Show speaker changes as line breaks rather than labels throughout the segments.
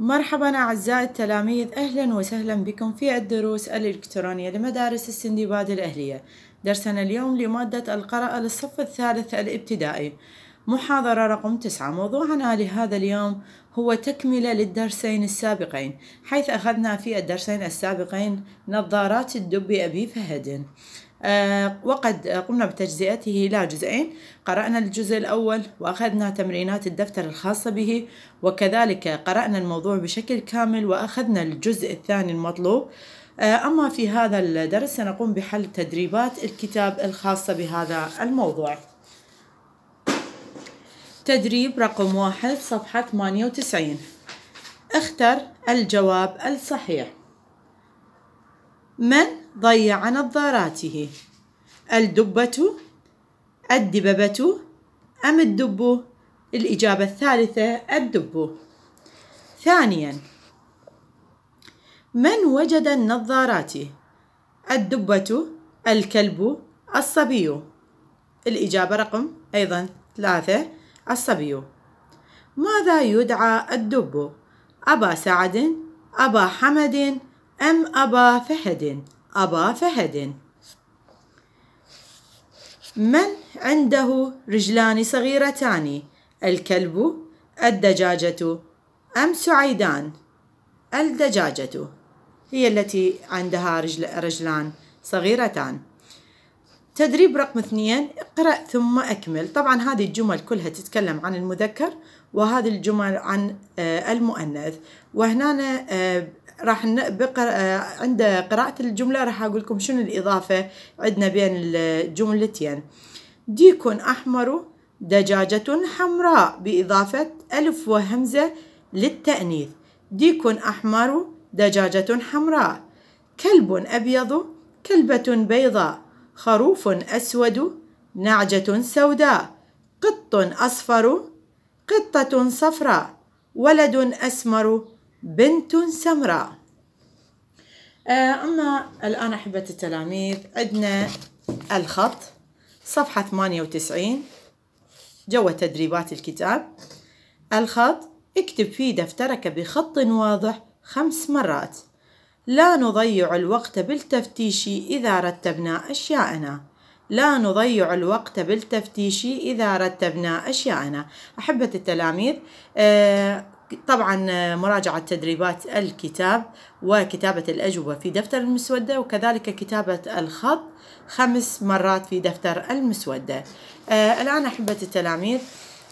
مرحبا أعزائي التلاميذ أهلا وسهلا بكم في الدروس الإلكترونية لمدارس السندباد الأهلية درسنا اليوم لمادة القراءة للصف الثالث الابتدائي محاضرة رقم تسعة موضوعنا لهذا اليوم هو تكملة للدرسين السابقين حيث أخذنا في الدرسين السابقين نظارات الدب أبي فهد آه، وقد قمنا بتجزئته إلى جزئين قرأنا الجزء الأول وأخذنا تمرينات الدفتر الخاصة به وكذلك قرأنا الموضوع بشكل كامل وأخذنا الجزء الثاني المطلوب آه، أما في هذا الدرس سنقوم بحل تدريبات الكتاب الخاصة بهذا الموضوع تدريب رقم واحد صفحة 98 اختر الجواب الصحيح من ضيع نظاراته الدبة الدببة أم الدب الإجابة الثالثة الدب ثانيا من وجد النظارات الدبة الكلب الصبي الإجابة رقم أيضا ثلاثة الصبي ماذا يدعى الدب أبا سعد أبا حمد أم أبا فهد أبا فهد من عنده رجلان صغيرتان الكلب الدجاجة أم سعيدان الدجاجة هي التي عندها رجل رجلان صغيرتان تدريب رقم اثنين اقرأ ثم أكمل طبعا هذه الجمل كلها تتكلم عن المذكر وهذه الجمل عن آه، المؤنث وهنا آه، راح بقر... آه، عند قراءة الجملة راح أقول لكم شنو الإضافة عندنا بين الجملتين ديك أحمر دجاجة حمراء بإضافة ألف وهمزة للتأنيث ديك أحمر دجاجة حمراء كلب أبيض كلبة بيضاء خروف أسود نعجة سوداء قط أصفر قطة صفراء ولد أسمر بنت سمراء آه، أما الآن أحبة التلاميذ عندنا الخط صفحة 98 جوا تدريبات الكتاب الخط اكتب في دفترك بخط واضح خمس مرات لا نضيع الوقت بالتفتيش إذا رتبنا أشياءنا لا نضيع الوقت بالتفتيش إذا رتبنا أشياءنا أحبة التلاميذ آه، طبعا مراجعة تدريبات الكتاب وكتابة الأجوبة في دفتر المسودة وكذلك كتابة الخط خمس مرات في دفتر المسودة آه الآن أحبة التلاميذ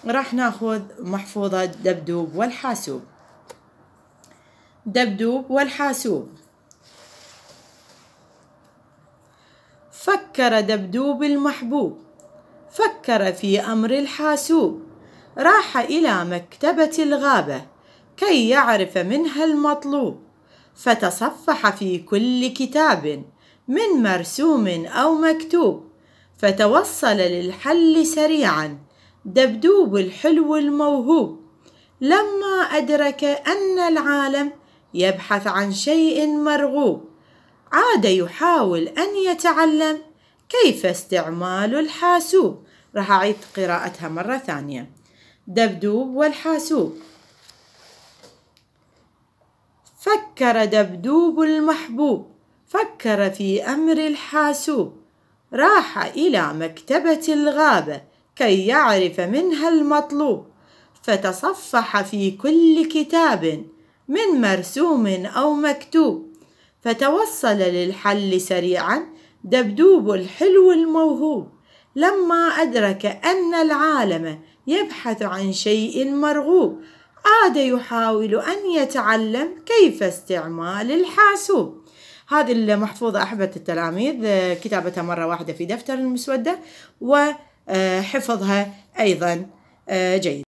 راح ناخذ محفوظة دبدوب والحاسوب دبدوب والحاسوب فكر دبدوب المحبوب فكر في أمر الحاسوب راح إلى مكتبة الغابة كي يعرف منها المطلوب فتصفح في كل كتاب من مرسوم أو مكتوب فتوصل للحل سريعا دبدوب الحلو الموهوب لما أدرك أن العالم يبحث عن شيء مرغوب عاد يحاول أن يتعلم كيف استعمال الحاسوب راح أعيد قراءتها مرة ثانية دبدوب والحاسوب فكر دبدوب المحبوب فكر في أمر الحاسوب راح إلى مكتبة الغابة كي يعرف منها المطلوب فتصفح في كل كتاب من مرسوم أو مكتوب فتوصل للحل سريعا دبدوب الحلو الموهوب لما أدرك أن العالم يبحث عن شيء مرغوب عاد يحاول أن يتعلم كيف استعمال الحاسوب هذه المحفوظة أحبة التلاميذ كتابتها مرة واحدة في دفتر المسودة وحفظها أيضا آه، جيد